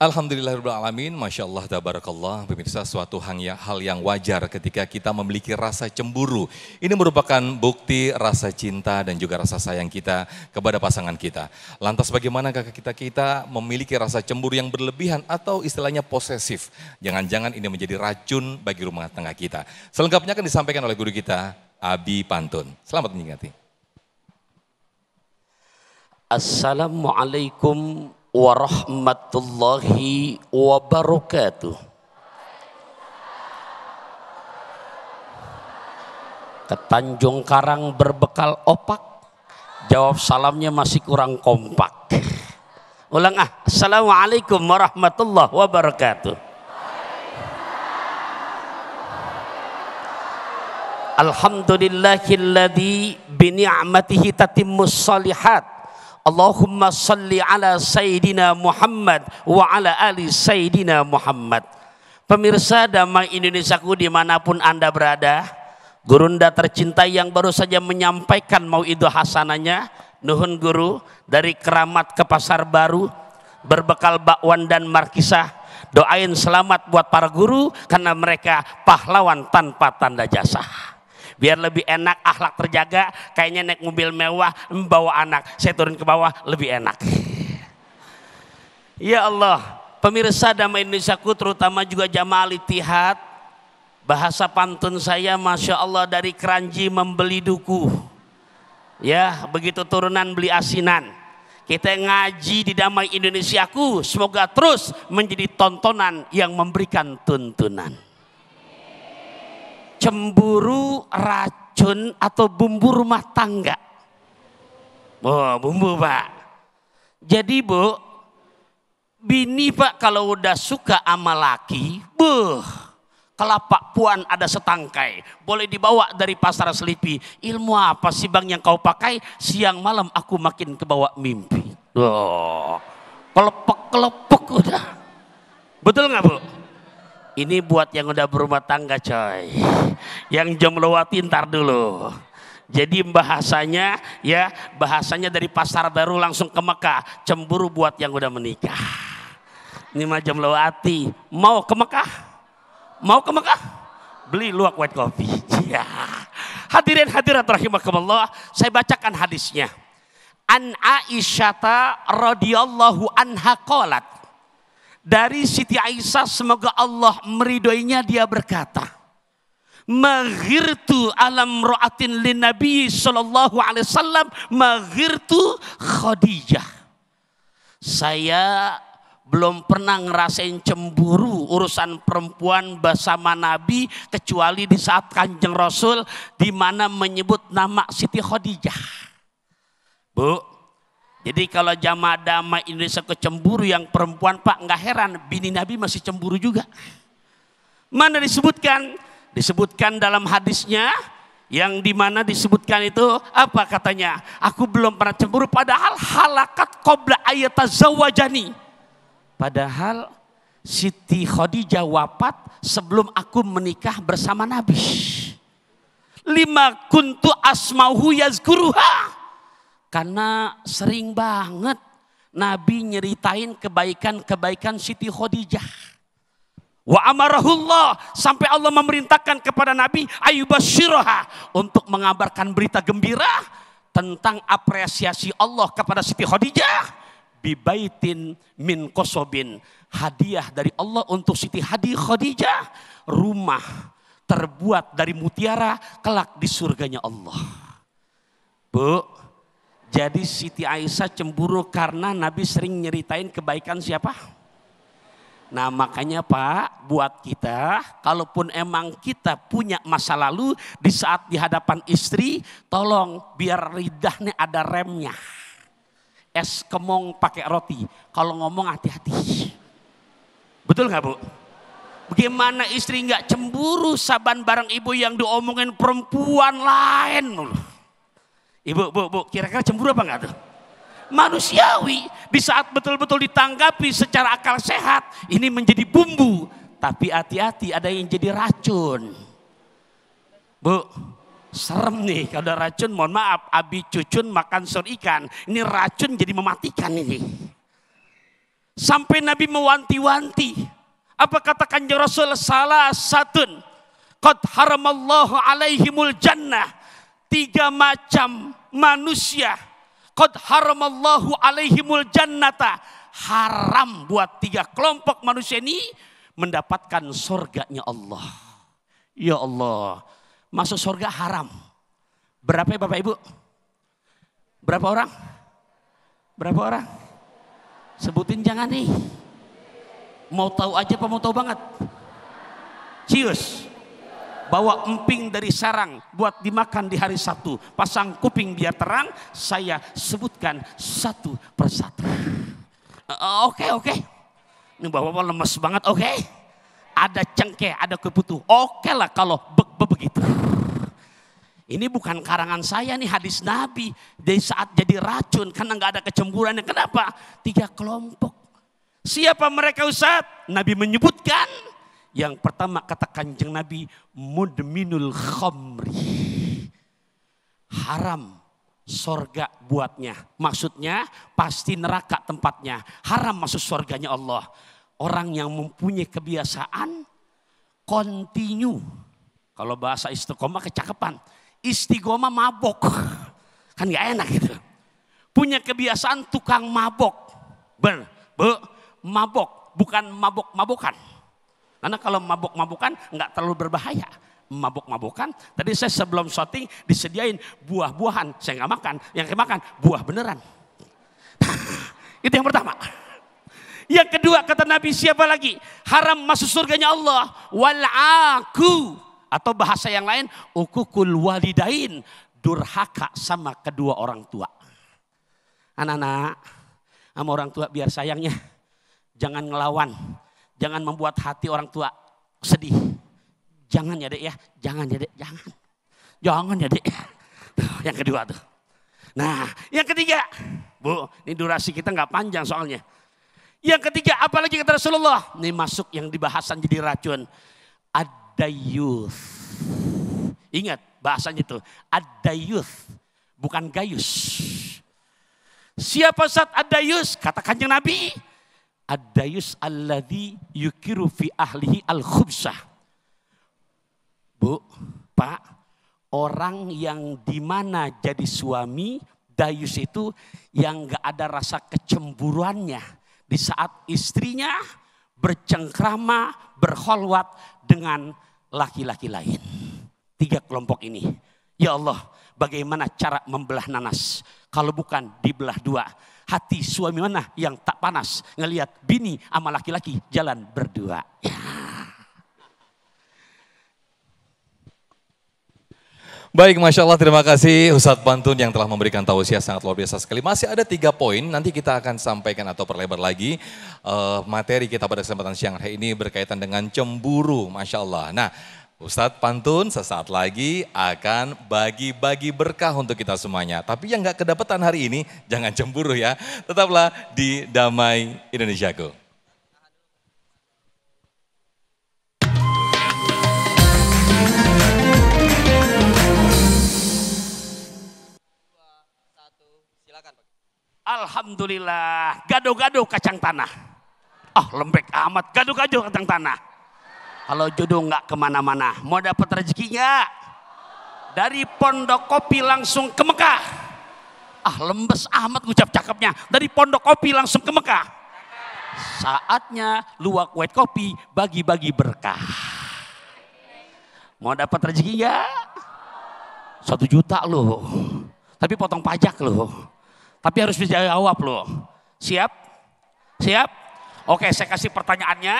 Alhamdulillahirrahmanirrahim, Masya Allah, Tabarakallah, pemirsa suatu ya, hal yang wajar ketika kita memiliki rasa cemburu. Ini merupakan bukti rasa cinta dan juga rasa sayang kita kepada pasangan kita. Lantas bagaimana kita kita memiliki rasa cemburu yang berlebihan atau istilahnya posesif? Jangan-jangan ini menjadi racun bagi rumah tangga kita. Selengkapnya akan disampaikan oleh guru kita, Abi Pantun. Selamat menikmati. Assalamualaikum warahmatullahi wabarakatuh. Ke Tanjung Karang berbekal opak, jawab salamnya masih kurang kompak. Ulang ah, Assalamualaikum warahmatullahi wabarakatuh. Alhamdulillahilladzi bini'amatihi tatimmus salihat. Allahumma salli ala Sayyidina Muhammad wa ala ali Sayyidina Muhammad. Pemirsa Damai Indonesiaku dimanapun Anda berada, Gurunda tercinta yang baru saja menyampaikan mau itu hasananya, Nuhun Guru dari keramat ke pasar baru, berbekal bakwan dan markisah, doain selamat buat para guru karena mereka pahlawan tanpa tanda jasa biar lebih enak, akhlak terjaga, kayaknya naik mobil mewah, membawa anak. Saya turun ke bawah, lebih enak. Ya Allah, pemirsa Damai Indonesiaku terutama juga jamaah tihat bahasa pantun saya Masya Allah dari keranji membeli duku. Ya, begitu turunan beli asinan. Kita ngaji di Damai Indonesiaku, semoga terus menjadi tontonan yang memberikan tuntunan cemburu racun atau bumbu rumah tangga. Oh, bumbu pak. Jadi bu, bini pak kalau udah suka sama laki, buh, kelapa puan ada setangkai. Boleh dibawa dari pasar selipi. Ilmu apa sih bang yang kau pakai? Siang malam aku makin kebawa mimpi. Oh, kelepek-kelepek udah. Betul nggak bu? Ini buat yang udah berumah tangga coy. Yang jomlowati ntar dulu. Jadi bahasanya ya bahasanya dari pasar baru langsung ke Mekah. Cemburu buat yang udah menikah. Ini mah jomlowati. Mau ke Mekah? Mau ke Mekah? Beli luak white coffee. Ya. Hadirin hadirat rahimakumullah, saya bacakan hadisnya. An Aisyata radhiyallahu anha qalat dari Siti Aisyah semoga Allah meridhoinya dia berkata, Maghirtu alam ro'atin lin Nabi sallallahu alaihi wasallam maghirtu Khadijah. Saya belum pernah ngerasain cemburu urusan perempuan bersama Nabi kecuali di saat Kanjeng Rasul di mana menyebut nama Siti Khadijah. Bu, jadi kalau jamaah dama Indonesia kecemburu yang perempuan pak nggak heran bini Nabi masih cemburu juga. Mana disebutkan? Disebutkan dalam hadisnya yang dimana disebutkan itu apa katanya? Aku belum pernah cemburu padahal halakat kobra ayat ayatazawajani. Padahal Siti Khadijah wafat sebelum aku menikah bersama Nabi. Lima kuntu asmahu yazkuruha karena sering banget Nabi nyeritain kebaikan-kebaikan Siti Khadijah. Wa amarahullah sampai Allah memerintahkan kepada Nabi ayyubashiraha untuk mengabarkan berita gembira tentang apresiasi Allah kepada Siti Khadijah bibaitin min kosobin hadiah dari Allah untuk Siti Hadi Khadijah rumah terbuat dari mutiara kelak di surganya Allah. Bu, jadi Siti Aisyah cemburu karena Nabi sering nyeritain kebaikan siapa? Nah makanya Pak buat kita kalaupun emang kita punya masa lalu di saat di hadapan istri tolong biar lidahnya ada remnya. Es kemong pakai roti kalau ngomong hati-hati. Betul nggak Bu? Bagaimana istri nggak cemburu saban barang ibu yang diomongin perempuan lain mulu. Ibu, bu, bu, kira-kira cemburu apa enggak tuh? Manusiawi, di saat betul-betul ditanggapi secara akal sehat, ini menjadi bumbu. Tapi hati-hati ada yang jadi racun. Bu, serem nih kalau ada racun mohon maaf abi cucun makan sur ikan ini racun jadi mematikan ini sampai Nabi mewanti-wanti apa katakan kanjeng Rasul salah satun qad haramallahu alaihimul jannah tiga macam manusia qad haramallahu alaihimul jannata haram buat tiga kelompok manusia ini mendapatkan surganya Allah. Ya Allah, masuk surga haram. Berapa ya Bapak Ibu? Berapa orang? Berapa orang? Sebutin jangan nih. Mau tahu aja apa mau tahu banget? Cius bawa emping dari sarang buat dimakan di hari Sabtu. Pasang kuping biar terang, saya sebutkan satu persatu. Eh, oke, uh, oke. Okay. Ini bapak-bapak lemes banget, oke. Okay? Ada cengkeh, ada keputu. Oke okay lah kalau be -be begitu. Ini bukan karangan saya nih hadis Nabi. Dari saat jadi racun karena nggak ada kecemburuannya. Kenapa? Tiga kelompok. Siapa mereka Ustaz? Nabi menyebutkan yang pertama kata kanjeng Nabi mudminul khomri. Haram sorga buatnya. Maksudnya pasti neraka tempatnya. Haram masuk sorganya Allah. Orang yang mempunyai kebiasaan continue Kalau bahasa istiqomah kecakapan. Istiqomah mabok. Kan gak enak gitu. Punya kebiasaan tukang mabok. Ber, be, mabok. Bukan mabok-mabokan karena kalau mabuk-mabukan nggak terlalu berbahaya. Mabuk-mabukan, tadi saya sebelum shooting disediain buah-buahan. Saya nggak makan, yang saya makan buah beneran. Itu yang pertama. Yang kedua kata Nabi siapa lagi? Haram masuk surganya Allah. Wal aku atau bahasa yang lain ukukul walidain durhaka sama kedua orang tua. Anak-anak sama orang tua biar sayangnya jangan ngelawan Jangan membuat hati orang tua sedih. Jangan ya dek ya, jangan ya dek, jangan. Jangan ya dek. Yang kedua tuh. Nah yang ketiga. Bu, ini durasi kita nggak panjang soalnya. Yang ketiga, apalagi kata Rasulullah. Ini masuk yang dibahasan jadi racun. Ada youth. Ingat bahasanya tuh Ada youth. Bukan gayus. Siapa saat ada youth? Kata kanjeng Nabi. Ad-dayus alladhi yukiru fi ahlihi al-khubsah. Bu, Pak, orang yang dimana jadi suami, dayus itu yang gak ada rasa kecemburuannya. Di saat istrinya bercengkrama, berholwat dengan laki-laki lain. Tiga kelompok ini. Ya Allah, bagaimana cara membelah nanas? Kalau bukan dibelah dua hati suami mana yang tak panas ngelihat bini sama laki-laki jalan berdua. Ya. Baik, Masya Allah terima kasih Ustadz Pantun yang telah memberikan tausiah sangat luar biasa sekali. Masih ada tiga poin, nanti kita akan sampaikan atau perlebar lagi uh, materi kita pada kesempatan siang hari ini berkaitan dengan cemburu, Masya Allah. Nah, Ustadz Pantun sesaat lagi akan bagi-bagi berkah untuk kita semuanya. Tapi yang nggak kedapatan hari ini, jangan cemburu ya. Tetaplah di Damai Indonesiaku. Alhamdulillah, gado-gado kacang tanah. Ah, oh, lembek amat, gado-gado kacang tanah. Kalau jodoh nggak kemana-mana, mau dapat rezekinya Dari pondok kopi langsung ke Mekah. Ah lembes Ahmad ucap cakepnya. Dari pondok kopi langsung ke Mekah. Saatnya luak white kopi bagi-bagi berkah. Mau dapat rezeki ya? Satu juta loh. Tapi potong pajak loh. Tapi harus bisa jawab loh. Siap? Siap? Oke, saya kasih pertanyaannya.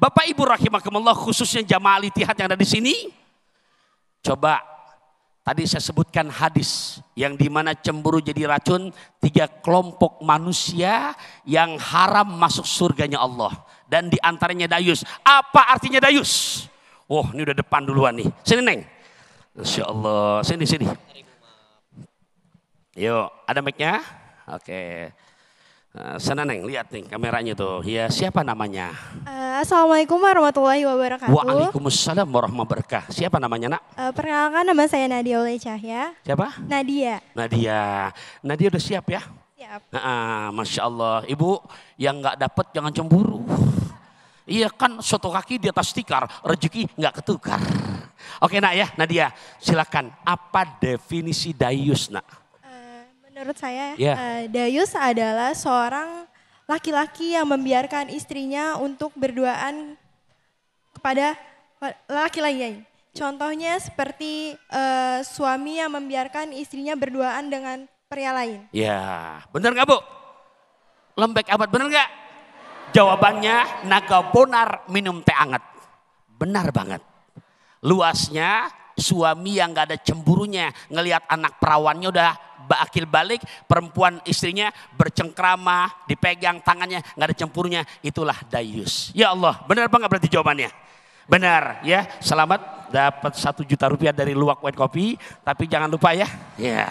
Bapak Ibu rahimakumullah khususnya jamaah litihat yang ada di sini. Coba tadi saya sebutkan hadis yang di mana cemburu jadi racun tiga kelompok manusia yang haram masuk surganya Allah dan diantaranya dayus. Apa artinya dayus? Wah, oh, ini udah depan duluan nih. Sini neng. Insya Allah. Sini sini. Yuk, ada mic-nya? Oke. Okay. Eh, sana Neng, lihat nih kameranya tuh. Ya, siapa namanya? Uh, Assalamualaikum warahmatullahi wabarakatuh. Waalaikumsalam warahmatullahi wabarakatuh. Siapa namanya, Nak? Uh, perkenalkan nama saya Nadia Oleh ya Siapa? Nadia. Nadia. Nadia udah siap ya? Siap. uh, Masya Allah. Ibu, yang nggak dapat jangan cemburu. Iya kan, soto kaki di atas tikar, rezeki nggak ketukar. Oke, Nak ya, Nadia, silakan. Apa definisi dayus, Nak? menurut saya yeah. Iya. uh, Dayus adalah seorang laki-laki yang membiarkan istrinya untuk berduaan kepada laki lain. Contohnya seperti uh, suami yang membiarkan istrinya berduaan dengan pria lain. Ya, benar nggak Bu? Lembek abad benar nggak? Jawabannya naga bonar minum teh anget. Benar banget. Luasnya suami yang gak ada cemburunya ngelihat anak perawannya udah akil balik, perempuan istrinya bercengkrama, dipegang tangannya, nggak ada cempurnya, itulah dayus. Ya Allah, benar apa nggak berarti jawabannya? Benar ya, selamat dapat satu juta rupiah dari luwak white kopi, tapi jangan lupa ya. Ya.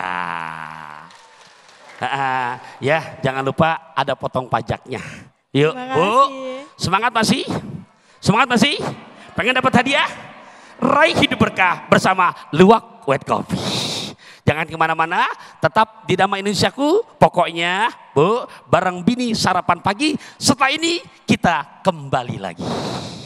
ya, jangan lupa ada potong pajaknya. Yuk, Bu. Oh, semangat masih? Semangat masih? Pengen dapat hadiah? Raih hidup berkah bersama Luwak White Coffee. Jangan kemana-mana, tetap di Dama Indonesiaku. Pokoknya, Bu, bareng bini sarapan pagi. Setelah ini kita kembali lagi.